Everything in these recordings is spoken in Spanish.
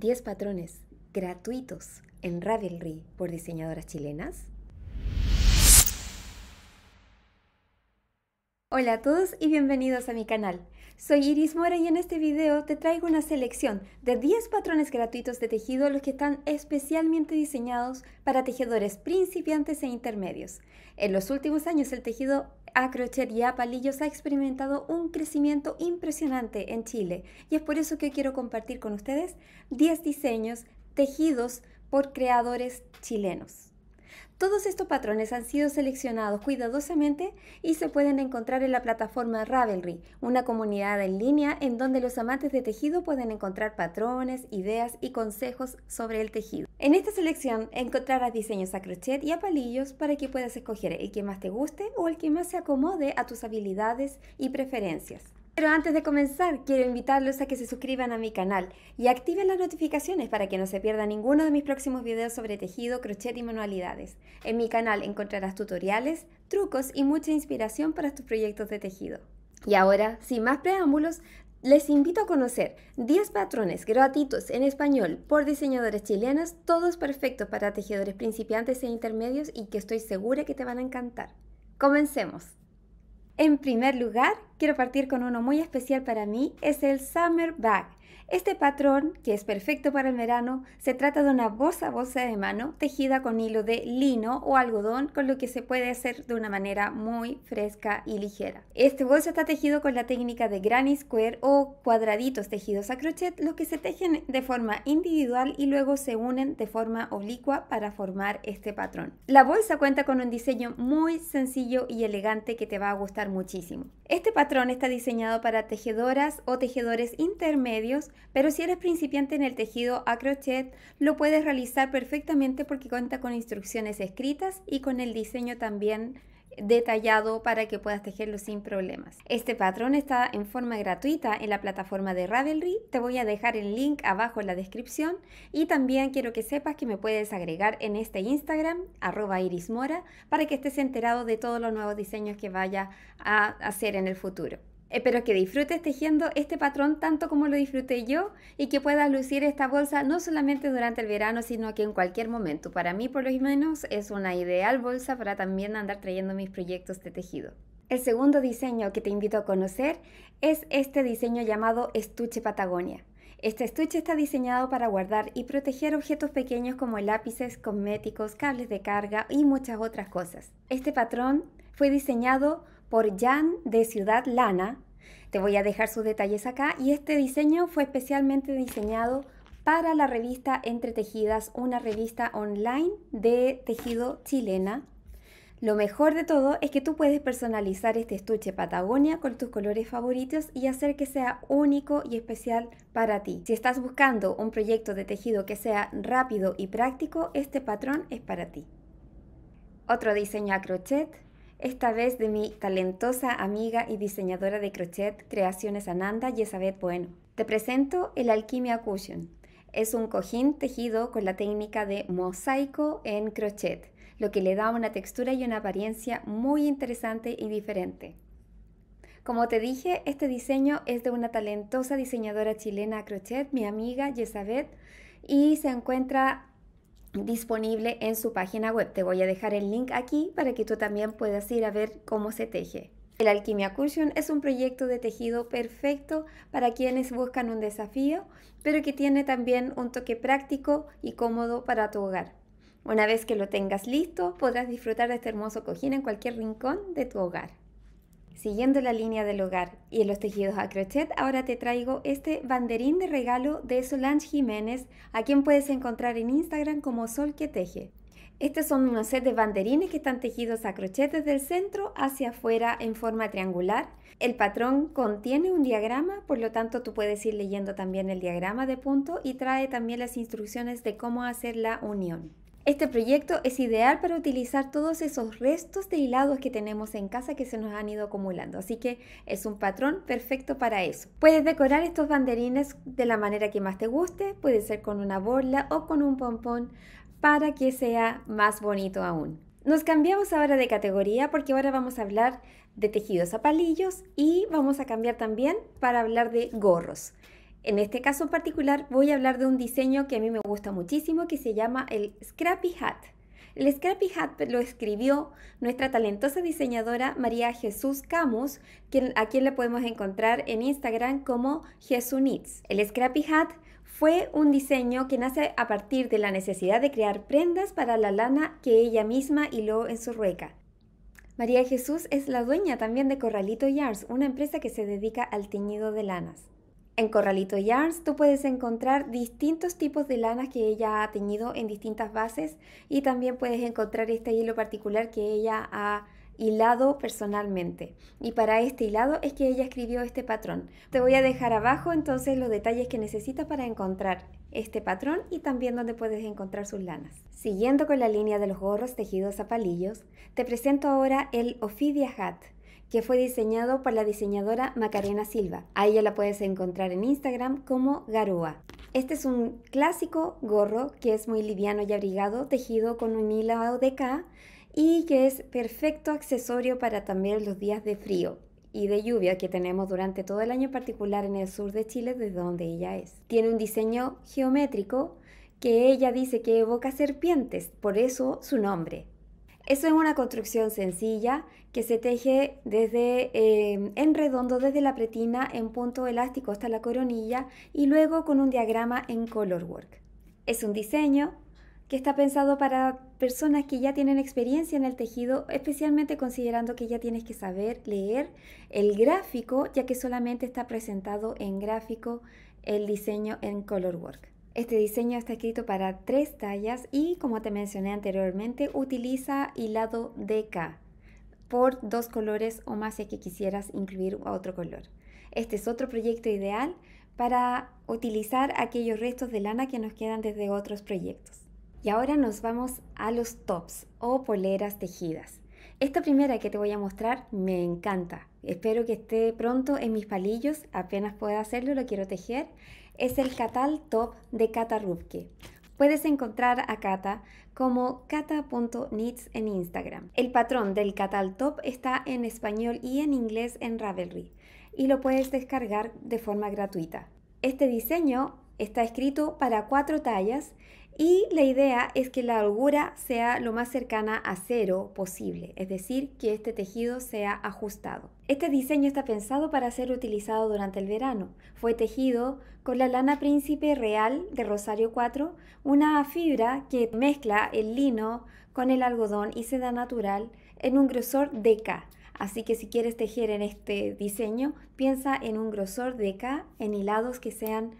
10 patrones gratuitos en Ravelry por diseñadoras chilenas Hola a todos y bienvenidos a mi canal. Soy Iris Mora y en este video te traigo una selección de 10 patrones gratuitos de tejido los que están especialmente diseñados para tejedores principiantes e intermedios. En los últimos años el tejido a crochet y a palillos ha experimentado un crecimiento impresionante en Chile y es por eso que quiero compartir con ustedes 10 diseños tejidos por creadores chilenos. Todos estos patrones han sido seleccionados cuidadosamente y se pueden encontrar en la plataforma Ravelry, una comunidad en línea en donde los amantes de tejido pueden encontrar patrones, ideas y consejos sobre el tejido. En esta selección encontrarás diseños a crochet y a palillos para que puedas escoger el que más te guste o el que más se acomode a tus habilidades y preferencias. Pero antes de comenzar, quiero invitarlos a que se suscriban a mi canal y activen las notificaciones para que no se pierda ninguno de mis próximos videos sobre tejido, crochet y manualidades. En mi canal encontrarás tutoriales, trucos y mucha inspiración para tus proyectos de tejido. Y ahora, sin más preámbulos, les invito a conocer 10 patrones gratuitos en español por diseñadores chilenas, todos perfectos para tejedores principiantes e intermedios y que estoy segura que te van a encantar. Comencemos. En primer lugar, quiero partir con uno muy especial para mí, es el Summer Bag. Este patrón, que es perfecto para el verano, se trata de una bolsa bolsa de mano tejida con hilo de lino o algodón, con lo que se puede hacer de una manera muy fresca y ligera. Este bolso está tejido con la técnica de granny square o cuadraditos tejidos a crochet, los que se tejen de forma individual y luego se unen de forma oblicua para formar este patrón. La bolsa cuenta con un diseño muy sencillo y elegante que te va a gustar muchísimo. Este patrón está diseñado para tejedoras o tejedores intermedios pero si eres principiante en el tejido a crochet, lo puedes realizar perfectamente porque cuenta con instrucciones escritas y con el diseño también detallado para que puedas tejerlo sin problemas. Este patrón está en forma gratuita en la plataforma de Ravelry, te voy a dejar el link abajo en la descripción y también quiero que sepas que me puedes agregar en este Instagram, arroba irismora, para que estés enterado de todos los nuevos diseños que vaya a hacer en el futuro. Espero que disfrutes tejiendo este patrón tanto como lo disfruté yo y que puedas lucir esta bolsa no solamente durante el verano, sino que en cualquier momento. Para mí, por lo menos, es una ideal bolsa para también andar trayendo mis proyectos de tejido. El segundo diseño que te invito a conocer es este diseño llamado estuche Patagonia. Este estuche está diseñado para guardar y proteger objetos pequeños como lápices, cosméticos, cables de carga y muchas otras cosas. Este patrón fue diseñado por Jan de Ciudad Lana te voy a dejar sus detalles acá y este diseño fue especialmente diseñado para la revista Entre Tejidas, una revista online de tejido chilena. Lo mejor de todo es que tú puedes personalizar este estuche Patagonia con tus colores favoritos y hacer que sea único y especial para ti. Si estás buscando un proyecto de tejido que sea rápido y práctico, este patrón es para ti. Otro diseño a crochet esta vez de mi talentosa amiga y diseñadora de crochet Creaciones Ananda, Yesabet Bueno. Te presento el Alquimia Cushion. Es un cojín tejido con la técnica de mosaico en crochet, lo que le da una textura y una apariencia muy interesante y diferente. Como te dije, este diseño es de una talentosa diseñadora chilena crochet, mi amiga Yesabet, y se encuentra disponible en su página web. Te voy a dejar el link aquí para que tú también puedas ir a ver cómo se teje. El Alquimia Cushion es un proyecto de tejido perfecto para quienes buscan un desafío, pero que tiene también un toque práctico y cómodo para tu hogar. Una vez que lo tengas listo, podrás disfrutar de este hermoso cojín en cualquier rincón de tu hogar. Siguiendo la línea del hogar y los tejidos a crochet, ahora te traigo este banderín de regalo de Solange Jiménez, a quien puedes encontrar en Instagram como Sol que Teje. Estos son una set de banderines que están tejidos a crochet desde el centro hacia afuera en forma triangular. El patrón contiene un diagrama, por lo tanto tú puedes ir leyendo también el diagrama de punto y trae también las instrucciones de cómo hacer la unión. Este proyecto es ideal para utilizar todos esos restos de hilados que tenemos en casa que se nos han ido acumulando, así que es un patrón perfecto para eso. Puedes decorar estos banderines de la manera que más te guste, puede ser con una borla o con un pompón para que sea más bonito aún. Nos cambiamos ahora de categoría porque ahora vamos a hablar de tejidos a palillos y vamos a cambiar también para hablar de gorros. En este caso en particular voy a hablar de un diseño que a mí me gusta muchísimo que se llama el Scrappy Hat. El Scrappy Hat lo escribió nuestra talentosa diseñadora María Jesús Camus, quien, a quien la podemos encontrar en Instagram como Jesunits. El Scrappy Hat fue un diseño que nace a partir de la necesidad de crear prendas para la lana que ella misma hiló en su rueca. María Jesús es la dueña también de Corralito Yards, una empresa que se dedica al teñido de lanas. En Corralito Yarns tú puedes encontrar distintos tipos de lanas que ella ha teñido en distintas bases y también puedes encontrar este hilo particular que ella ha hilado personalmente. Y para este hilado es que ella escribió este patrón. Te voy a dejar abajo entonces los detalles que necesitas para encontrar este patrón y también donde puedes encontrar sus lanas. Siguiendo con la línea de los gorros tejidos a palillos, te presento ahora el Ophidia Hat que fue diseñado por la diseñadora Macarena Silva. A ella la puedes encontrar en Instagram como Garúa. Este es un clásico gorro que es muy liviano y abrigado, tejido con un hilo de K y que es perfecto accesorio para también los días de frío y de lluvia que tenemos durante todo el año, particular en el sur de Chile, desde donde ella es. Tiene un diseño geométrico que ella dice que evoca serpientes, por eso su nombre. Eso es una construcción sencilla que se teje em, en redondo desde la pretina en punto elástico hasta la coronilla y luego con un diagrama en colorwork. Es un diseño que está pensado para personas que ya tienen experiencia en el tejido, especialmente considerando que ya tienes que saber leer el gráfico, ya que solamente está presentado en gráfico el diseño en colorwork. Este diseño está escrito para tres tallas y como te mencioné anteriormente utiliza hilado DK por dos colores o más si es que quisieras incluir otro color. Este es otro proyecto ideal para utilizar aquellos restos de lana que nos quedan desde otros proyectos. Y ahora nos vamos a los tops o poleras tejidas. Esta primera que te voy a mostrar me encanta. Espero que esté pronto en mis palillos, apenas pueda hacerlo, lo quiero tejer es el Catal Top de Kata Rubke. Puedes encontrar a Kata como kata.needs en Instagram. El patrón del Catal Top está en español y en inglés en Ravelry y lo puedes descargar de forma gratuita. Este diseño está escrito para cuatro tallas y la idea es que la holgura sea lo más cercana a cero posible, es decir, que este tejido sea ajustado. Este diseño está pensado para ser utilizado durante el verano. Fue tejido con la lana príncipe real de Rosario 4, una fibra que mezcla el lino con el algodón y seda natural en un grosor de K. Así que si quieres tejer en este diseño, piensa en un grosor de K en hilados que sean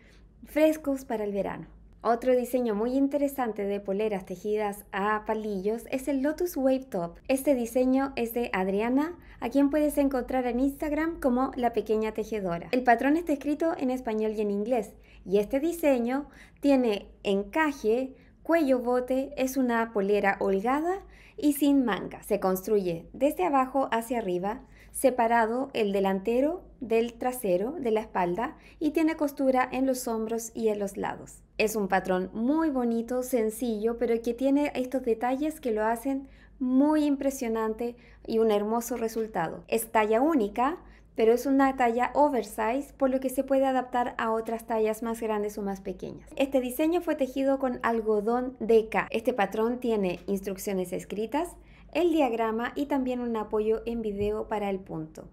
frescos para el verano. Otro diseño muy interesante de poleras tejidas a palillos es el Lotus Wave Top. Este diseño es de Adriana, a quien puedes encontrar en Instagram como La Pequeña Tejedora. El patrón está escrito en español y en inglés y este diseño tiene encaje, cuello bote, es una polera holgada y sin manga. Se construye desde abajo hacia arriba separado el delantero del trasero de la espalda y tiene costura en los hombros y en los lados. Es un patrón muy bonito, sencillo, pero que tiene estos detalles que lo hacen muy impresionante y un hermoso resultado. Es talla única, pero es una talla oversize, por lo que se puede adaptar a otras tallas más grandes o más pequeñas. Este diseño fue tejido con algodón DK. Este patrón tiene instrucciones escritas, el diagrama y también un apoyo en video para el punto.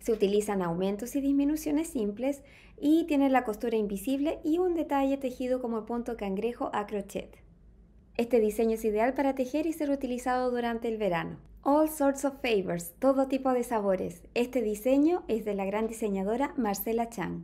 Se utilizan aumentos y disminuciones simples y tiene la costura invisible y un detalle tejido como punto cangrejo a crochet. Este diseño es ideal para tejer y ser utilizado durante el verano. All sorts of favors, todo tipo de sabores. Este diseño es de la gran diseñadora Marcela Chang.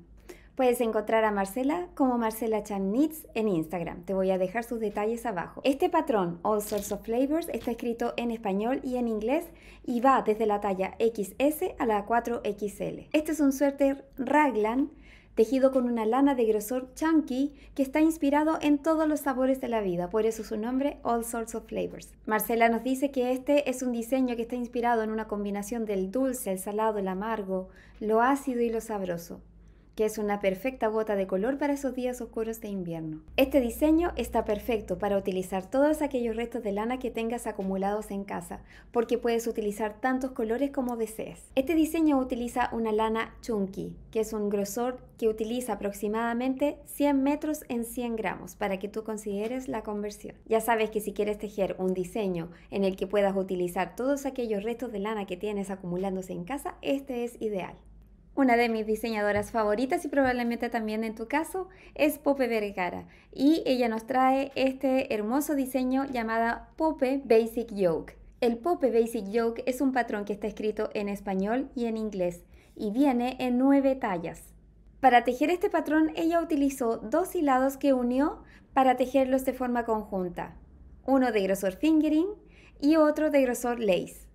Puedes encontrar a Marcela como Marcela Chamnitz en Instagram. Te voy a dejar sus detalles abajo. Este patrón, All Sorts of Flavors, está escrito en español y en inglés y va desde la talla XS a la 4XL. Este es un suéter raglan tejido con una lana de grosor chunky que está inspirado en todos los sabores de la vida, por eso su nombre All Sorts of Flavors. Marcela nos dice que este es un diseño que está inspirado en una combinación del dulce, el salado, el amargo, lo ácido y lo sabroso que es una perfecta bota de color para esos días oscuros de invierno. Este diseño está perfecto para utilizar todos aquellos restos de lana que tengas acumulados en casa, porque puedes utilizar tantos colores como desees. Este diseño utiliza una lana chunky, que es un grosor que utiliza aproximadamente 100 metros en 100 gramos para que tú consideres la conversión. Ya sabes que si quieres tejer un diseño en el que puedas utilizar todos aquellos restos de lana que tienes acumulándose en casa, este es ideal. Una de mis diseñadoras favoritas y probablemente también en tu caso es Pope Vergara y ella nos trae este hermoso diseño llamado Pope Basic Yoke. El Pope Basic Yoke es un patrón que está escrito en español y en inglés y viene en nueve tallas. Para tejer este patrón ella utilizó dos hilados que unió para tejerlos de forma conjunta, uno de grosor fingering y otro de grosor lace.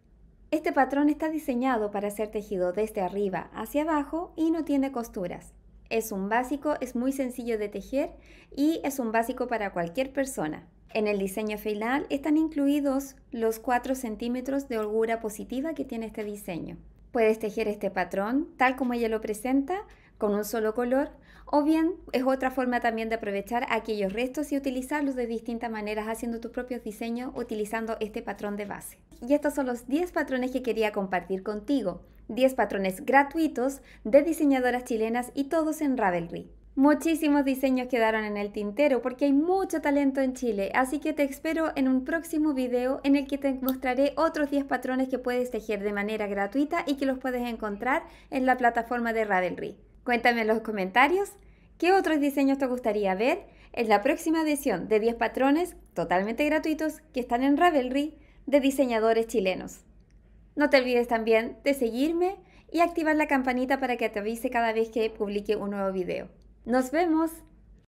Este patrón está diseñado para ser tejido desde arriba hacia abajo y no tiene costuras. Es un básico, es muy sencillo de tejer y es un básico para cualquier persona. En el diseño final están incluidos los 4 centímetros de holgura positiva que tiene este diseño. Puedes tejer este patrón tal como ella lo presenta, con un solo color, o bien es otra forma también de aprovechar aquellos restos y utilizarlos de distintas maneras haciendo tus propios diseños utilizando este patrón de base. Y estos son los 10 patrones que quería compartir contigo. 10 patrones gratuitos de diseñadoras chilenas y todos en Ravelry. Muchísimos diseños quedaron en el tintero porque hay mucho talento en Chile, así que te espero en un próximo video en el que te mostraré otros 10 patrones que puedes tejer de manera gratuita y que los puedes encontrar en la plataforma de Ravelry. Cuéntame en los comentarios qué otros diseños te gustaría ver en la próxima edición de 10 patrones totalmente gratuitos que están en Ravelry de diseñadores chilenos. No te olvides también de seguirme y activar la campanita para que te avise cada vez que publique un nuevo video. ¡Nos vemos!